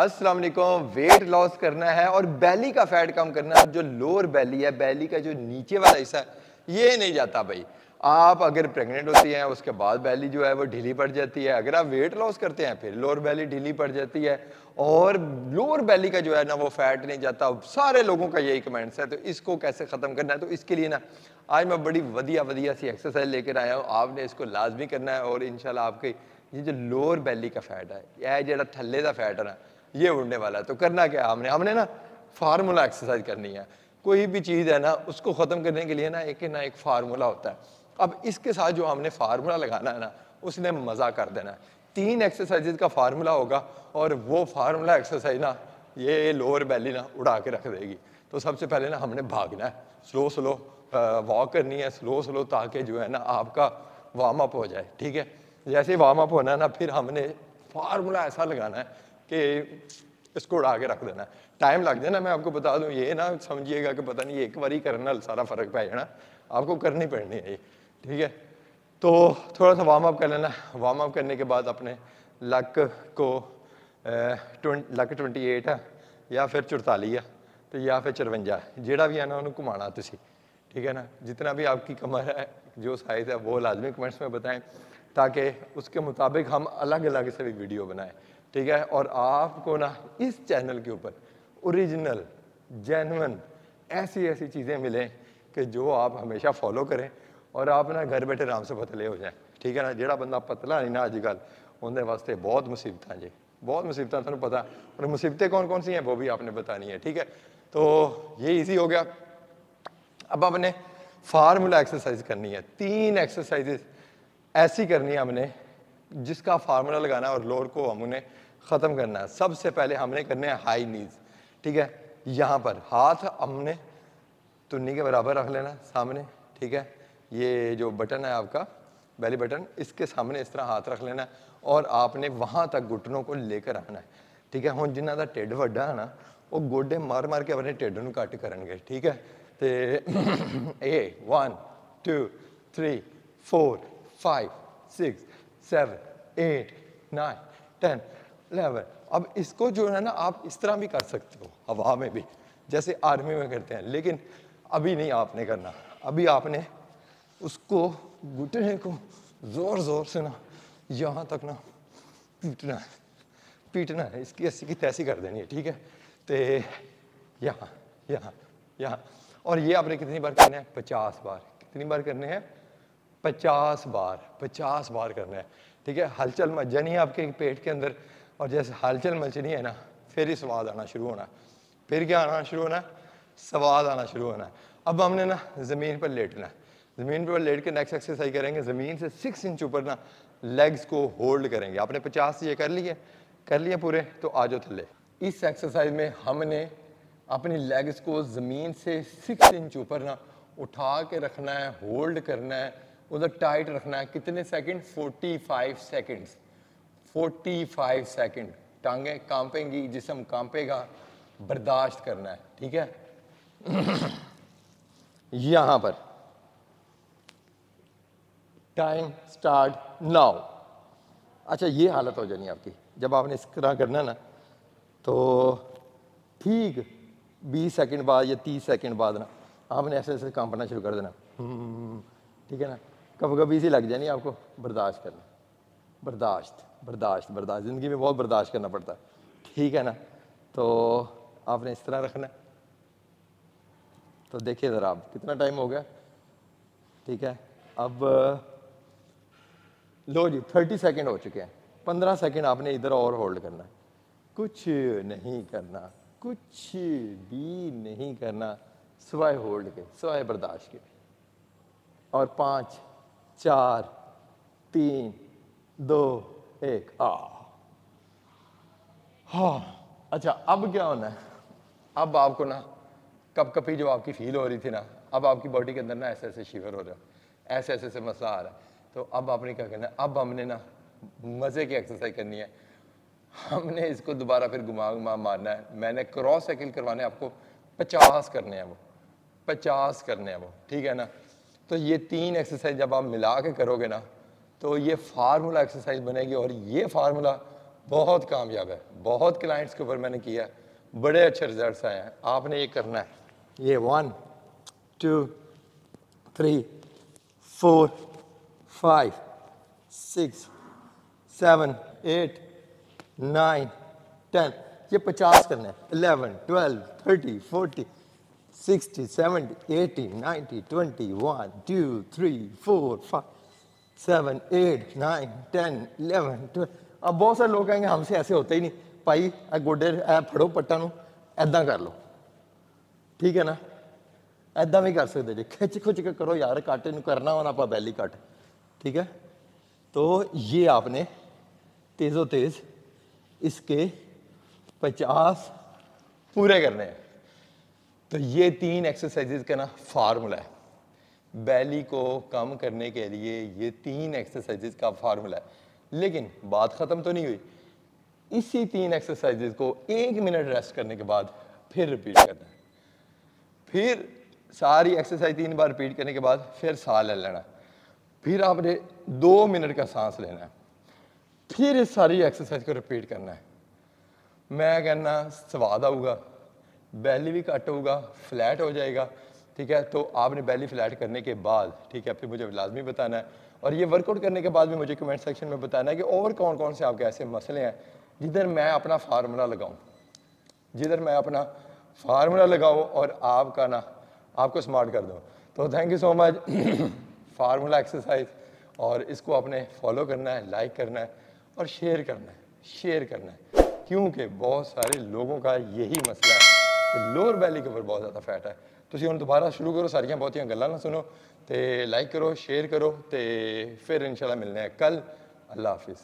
अस्सलाम वालेकुम weight loss करना है और बैली का फैट कम करना है जो लोअर बैली है बैली का जो नीचे वाला हिस्सा है ये नहीं जाता भाई आप अगर प्रेग्नेंट होती हैं उसके बाद बैली जो है वो ढीली पड़ जाती है अगर आप वेट लॉस करते हैं फिर लोअर बैली ढीली पड़ जाती है और लोअर बैली का जो है ना वो फैट नहीं जाता सारे लोगों का यही कमेंट्स है तो इसको कैसे ख़त्म करना है तो इसके लिए ना आज मैं बड़ी वधिया वधिया सी एक्सरसाइज लेकर आया हूँ आपने इसको लाजमी करना है और इन आपके ये जो लोअर बैली का फैट है यह जो थल्ले का फैट है ना ये उड़ने वाला है तो करना क्या हमने हमने ना फार्मूला एक्सरसाइज करनी है कोई भी चीज़ है ना उसको ख़त्म करने के लिए ना एक ना एक फार्मूला होता है अब इसके साथ जो हमने फार्मूला लगाना है ना उसने मज़ा कर देना है तीन एक्सरसाइज का फार्मूला होगा और वो फार्मूला एक्सरसाइज ना ये लोअर बैली ना उड़ा के रख देगी तो सबसे पहले ना हमने भागना है स्लो स्लो वॉक करनी है स्लो स्लो ताकि जो है ना आपका वार्म अप हो जाए ठीक है जैसे वार्म अप होना है ना फिर हमने फार्मूला ऐसा लगाना है कि इसको उड़ा के रख देना टाइम लग जाना मैं आपको बता दूं ये ना समझिएगा कि पता नहीं एक बार ही करने सारा फर्क पै जाना आपको करनी पड़नी है ये ठीक है तो थोड़ा सा वार्म अप कर लेना वार्म अप करने के बाद अपने लक को लक ट्वेंटी एट है या फिर चुड़ताली है तो या फिर चरवंजा जोड़ा भी है ना उन्होंने घुमा तुम ठीक है ना जितना भी आपकी कमर है जो साइज़ है वो लाजमी कमेंट्स में बताएं ताकि उसके मुताबिक हम अलग अलग से भी वीडियो बनाएं ठीक है और आपको ना इस चैनल के ऊपर ओरिजिनल जैनवन ऐसी ऐसी चीज़ें मिलें कि जो आप हमेशा फॉलो करें और आप ना घर बैठे आराम से पतले हो जाएं ठीक है ना जोड़ा बंदा पतला नहीं ना अजकल उनके वास्ते बहुत मुसीबत जी बहुत मुसीबत थानू पता और मुसीबतें कौन कौन सी हैं वो भी आपने बतानी है ठीक है तो ये इजी हो गया अब आपने फार्मूला एक्सरसाइज करनी है तीन एक्सरसाइज ऐसी करनी है हमने जिसका फार्मूला लगाना और लोअर को हम उन्हें ख़त्म करना है सबसे पहले हमने करने हैं हाई नीज ठीक है यहाँ पर हाथ हमने तुन्नी के बराबर रख लेना सामने ठीक है ये जो बटन है आपका बैली बटन इसके सामने इस तरह हाथ रख लेना और आपने वहाँ तक घुटनों को लेकर आना है ठीक है हम जिन्हों का ढिड वा है ना वो गोडे मार मार के अपने ढिड ਨੂੰ ਘੱਟ ਕਰਨਗੇ ਠੀਕ ਹੈ ਤੇ ਇਹ 1 2 3 4 5 seven eight nine ten eleven अब इसको जो है ना आप इस तरह भी कर सकते हो हवा में भी जैसे आर्मी में करते हैं लेकिन अभी नहीं आपने करना अभी आपने उसको घुटने को ज़ोर ज़ोर से ना यहाँ तक ना पीटना है पीटना है इसकी ऐसी की तैसी कर देनी है ठीक है तो यहाँ यहाँ यहाँ और ये आपने कितनी बार करना है पचास बार कितनी बार करने हैं पचास बार पचास बार करना है ठीक है हलचल मचनी है आपके पेट के अंदर और जैसे हलचल मचनी है ना फिर ही स्वाद आना शुरू होना फिर क्या आना शुरू होना स्वाद आना शुरू होना अब हमने ना ज़मीन पर लेटना है ज़मीन पर लेट के नेक्स्ट एक्सरसाइज करेंगे ज़मीन से सिक्स इंच ऊपर ना लेग्स को होल्ड करेंगे आपने पचास तो ये कर लिए कर लिए पूरे तो आ जाओ थले इस एक्सरसाइज में हमने अपनी लेग्स को ज़मीन से सिक्स इंच ऊपर ना उठा के रखना है होल्ड करना है उधर टाइट रखना है कितने सेकंड 45 सेकंड्स 45 सेकंड टांगे कांपेंगी जिसम कांपेगा बर्दाश्त करना है ठीक है यहां पर टाइम स्टार्ट नाउ अच्छा ये हालत हो जानी आपकी जब आपने इस तरह करना ना तो ठीक 20 सेकंड बाद या 30 सेकंड बाद ना आपने ऐसे ऐसे काम करना शुरू कर देना हम्म, ठीक है ना कब कभी इसी लग जानी आपको बर्दाश्त करना बर्दाश्त बर्दाश्त बर्दाश्त ज़िंदगी में बहुत बर्दाश्त करना पड़ता है ठीक है ना तो आपने इस तरह रखना है तो देखिए ज़रा आप कितना टाइम हो गया ठीक है अब लो जी थर्टी सेकेंड हो चुके हैं पंद्रह सेकेंड आपने इधर और होल्ड करना है कुछ नहीं करना कुछ भी नहीं करना सिवाय होल्ड के सिवाय बर्दाश्त के और पाँच चार तीन दो एक आ हाँ अच्छा अब क्या होना है अब आपको ना कप कपी जो आपकी फील हो रही थी ना अब आपकी बॉडी के अंदर ना ऐसे ऐसे शिवर हो रहा है ऐसे ऐसे ऐसे मसला आ रहा है तो अब आपने क्या करना है अब हमने ना मज़े की एक्सरसाइज करनी है हमने इसको दोबारा फिर घुमा घुमा मारना है मैंने क्रॉस साइकिल करवाने आपको पचास करने हैं वो पचास करने हैं वो ठीक है ना तो ये तीन एक्सरसाइज जब आप मिला के करोगे ना तो ये फार्मूला एक्सरसाइज बनेगी और ये फार्मूला बहुत कामयाब है बहुत क्लाइंट्स के ऊपर मैंने किया है बड़े अच्छे रिजल्ट्स आए हैं आपने ये करना है ये one two three four five six seven eight nine ten ये पचास करना है इलेवन ट्वेल्व थर्टी फोर्टी 60, 70, 80, 90, 20, 1, 2, 3, 4, 5, 7, 8, 9, 10, 11, 12. अब बहुत सारे लोग कहेंगे हमसे ऐसे होते ही नहीं भाई ए गोडे ए फड़ो पट्टा ऐदा कर लो ठीक है ना ऐदा भी कर सकते जी खिच खुच के करो यार कट इन करना होना आप बैली कट ठीक है तो ये आपने तेज़ो तेज़ इसके पचास पूरे करने हैं तो ये तीन एक्सरसाइजेज का ना फार्मूला है बैली को कम करने के लिए ये तीन एक्सरसाइजेज का फार्मूला है लेकिन बात ख़त्म तो नहीं हुई इसी तीन एक्सरसाइजेज को एक मिनट रेस्ट करने के बाद फिर रिपीट करना है फिर सारी एक्सरसाइज तीन बार रिपीट करने के बाद फिर सांस ले लेना फिर आपने दो मिनट का सांस लेना है फिर इस सारी एक्सरसाइज को रिपीट करना है मैं कहना स्वाद आऊगा बैली भी कट होगा फ्लैट हो जाएगा ठीक है तो आपने बैली फ्लैट करने के बाद ठीक है फिर मुझे लाजमी बताना है और ये वर्कआउट करने के बाद भी मुझे कमेंट सेक्शन में बताना है कि और कौन कौन से आपके ऐसे मसले हैं जिधर मैं अपना फार्मूला लगाऊँ जिधर मैं अपना फार्मूला लगाऊँ और आपका ना आपको स्मार्ट कर दूँ तो thank you so much formula exercise और इसको आपने फॉलो करना है लाइक करना है और शेयर करना है शेयर करना है क्योंकि बहुत सारे लोगों का यही मसला है ਲੋਅਰ ਬੈਲੀ ਕੇ ਬਹੁਤ ਜ਼ਿਆਦਾ ਫੈਟ ਹੈ ਤੁਸੀਂ ਹੁਣ ਦੁਬਾਰਾ ਸ਼ੁਰੂ ਕਰੋ ਸਾਰੀਆਂ ਬਹੁਤੀਆਂ ਗੱਲਾਂ ਨਾ ਸੁਣੋ ਤੇ ਲਾਈਕ ਕਰੋ ਸ਼ੇਅਰ ਕਰੋ ਤੇ ਫਿਰ ਇਨਸ਼ਾਅੱਲਾ ਮਿਲਨੇ ਆ ਕੱਲ ਅੱਲਾ ਹਾਫਿਜ਼